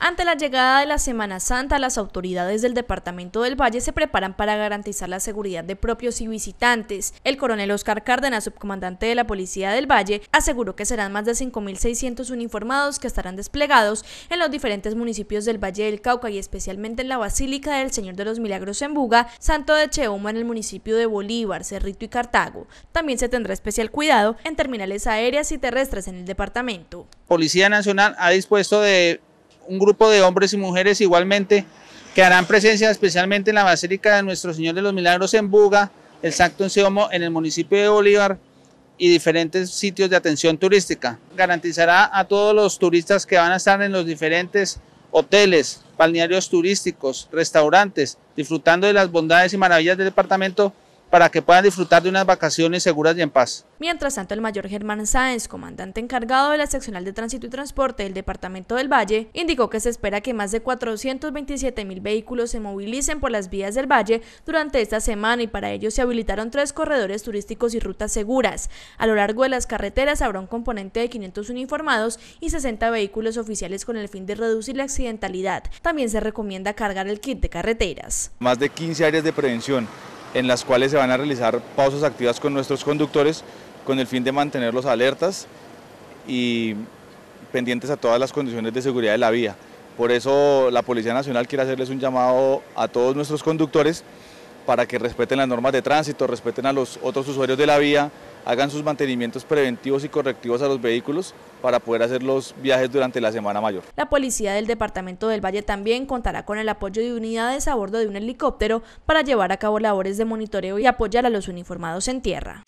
Ante la llegada de la Semana Santa, las autoridades del Departamento del Valle se preparan para garantizar la seguridad de propios y visitantes. El coronel Oscar Cárdenas, subcomandante de la Policía del Valle, aseguró que serán más de 5.600 uniformados que estarán desplegados en los diferentes municipios del Valle del Cauca y especialmente en la Basílica del Señor de los Milagros en Buga, Santo de Cheumo en el municipio de Bolívar, Cerrito y Cartago. También se tendrá especial cuidado en terminales aéreas y terrestres en el departamento. Policía Nacional ha dispuesto de un grupo de hombres y mujeres igualmente que harán presencia especialmente en la Basílica de Nuestro Señor de los Milagros en Buga, el Santo Enseomo en el municipio de Bolívar y diferentes sitios de atención turística. Garantizará a todos los turistas que van a estar en los diferentes hoteles, balnearios turísticos, restaurantes, disfrutando de las bondades y maravillas del departamento, para que puedan disfrutar de unas vacaciones seguras y en paz. Mientras tanto, el mayor Germán Sáenz, comandante encargado de la seccional de tránsito y transporte del departamento del Valle, indicó que se espera que más de 427 mil vehículos se movilicen por las vías del Valle durante esta semana y para ello se habilitaron tres corredores turísticos y rutas seguras. A lo largo de las carreteras habrá un componente de 500 uniformados y 60 vehículos oficiales con el fin de reducir la accidentalidad. También se recomienda cargar el kit de carreteras. Más de 15 áreas de prevención en las cuales se van a realizar pausas activas con nuestros conductores con el fin de mantenerlos alertas y pendientes a todas las condiciones de seguridad de la vía. Por eso la Policía Nacional quiere hacerles un llamado a todos nuestros conductores para que respeten las normas de tránsito, respeten a los otros usuarios de la vía, hagan sus mantenimientos preventivos y correctivos a los vehículos para poder hacer los viajes durante la semana mayor. La policía del departamento del Valle también contará con el apoyo de unidades a bordo de un helicóptero para llevar a cabo labores de monitoreo y apoyar a los uniformados en tierra.